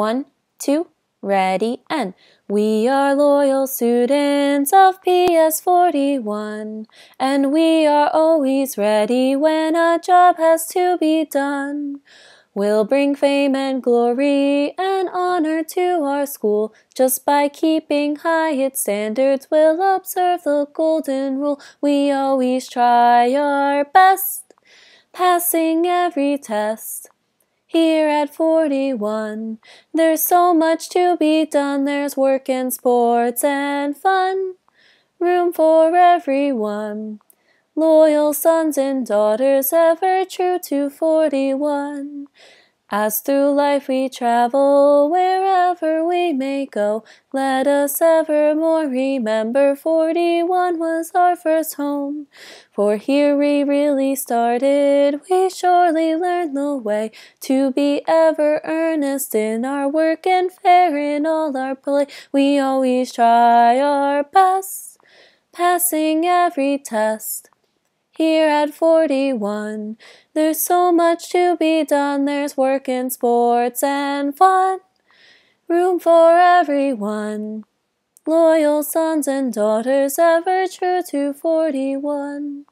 One, two, ready, and we are loyal students of PS 41, and we are always ready when a job has to be done. We'll bring fame and glory and honor to our school. Just by keeping high its standards, we'll observe the golden rule. We always try our best, passing every test here at 41. There's so much to be done, there's work and sports and fun, room for everyone. Loyal sons and daughters, ever true to 41. As through life we travel, wherever go. Let us evermore remember 41 was our first home. For here we really started, we surely learned the way to be ever earnest in our work and fair in all our play. We always try our best, passing every test here at 41. There's so much to be done, there's work and sports and fun room for everyone. Loyal sons and daughters, ever true to 41.